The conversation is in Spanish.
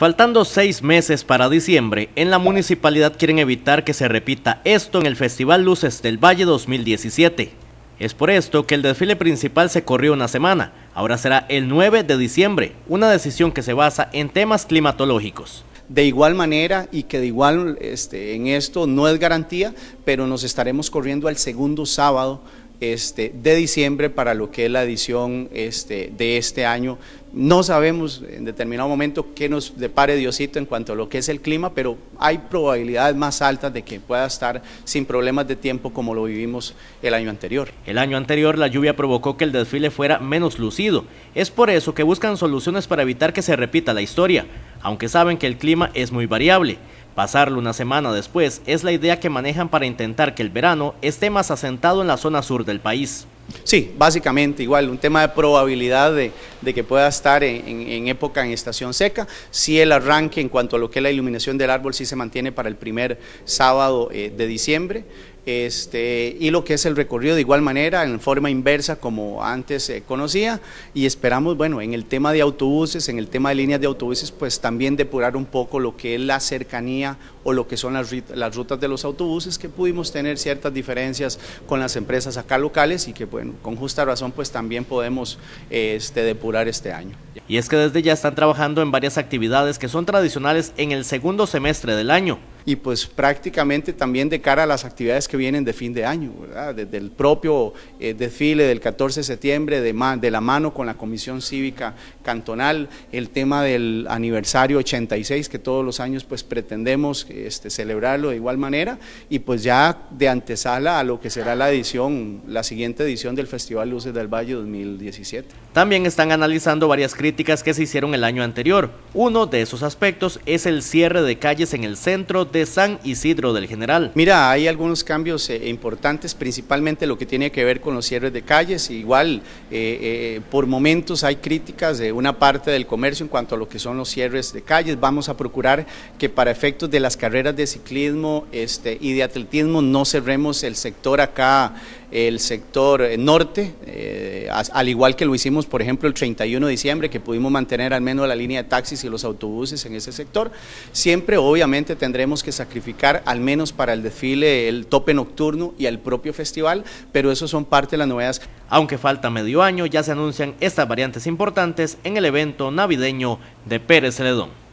Faltando seis meses para diciembre, en la municipalidad quieren evitar que se repita esto en el Festival Luces del Valle 2017. Es por esto que el desfile principal se corrió una semana, ahora será el 9 de diciembre, una decisión que se basa en temas climatológicos de igual manera y que de igual este, en esto no es garantía, pero nos estaremos corriendo al segundo sábado este, de diciembre para lo que es la edición este, de este año. No sabemos en determinado momento qué nos depare Diosito en cuanto a lo que es el clima, pero hay probabilidades más altas de que pueda estar sin problemas de tiempo como lo vivimos el año anterior. El año anterior la lluvia provocó que el desfile fuera menos lucido. Es por eso que buscan soluciones para evitar que se repita la historia aunque saben que el clima es muy variable. Pasarlo una semana después es la idea que manejan para intentar que el verano esté más asentado en la zona sur del país. Sí, básicamente igual, un tema de probabilidad de, que pueda estar en, época en estación seca, si el arranque en cuanto a lo que es la iluminación del árbol sí se mantiene para el primer sábado eh, de diciembre. Este, y lo que es el recorrido de igual manera, en forma inversa como antes se conocía, y esperamos, bueno, en el tema de autobuses, en el tema de líneas de autobuses, pues también depurar un poco lo que es la cercanía o lo que son las, las rutas de los autobuses, que pudimos tener ciertas diferencias con las empresas acá locales y que pues, con justa razón pues también podemos este, depurar este año. Y es que desde ya están trabajando en varias actividades que son tradicionales en el segundo semestre del año, y pues prácticamente también de cara a las actividades que vienen de fin de año, desde el propio eh, desfile del 14 de septiembre, de, la mano con la Comisión Cívica Cantonal, el tema del aniversario 86 que todos los años pues pretendemos este, celebrarlo de igual manera y pues ya de antesala a lo que será la edición, la siguiente edición del Festival Luces del Valle 2017. También están analizando varias críticas que se hicieron el año anterior. Uno de esos aspectos es el cierre de calles en el centro de San Isidro del General. Mira, hay algunos cambios eh, importantes, principalmente lo que tiene que ver con los cierres de calles. Igual, eh, eh, por momentos hay críticas de una parte del comercio en cuanto a lo que son los cierres de calles. Vamos a procurar que para efectos de las carreras de ciclismo este, y de atletismo no cerremos el sector acá el sector eh, norte, eh, al igual que lo hicimos, por ejemplo, el 31 de diciembre, que pudimos mantener al menos la línea de taxis y los autobuses en ese sector. Siempre, obviamente, tendremos que sacrificar, al menos para el desfile, el tope nocturno y el propio festival, pero eso son parte de las novedades. Aunque falta medio año, ya se anuncian estas variantes importantes en el evento navideño de Pérez Celedón.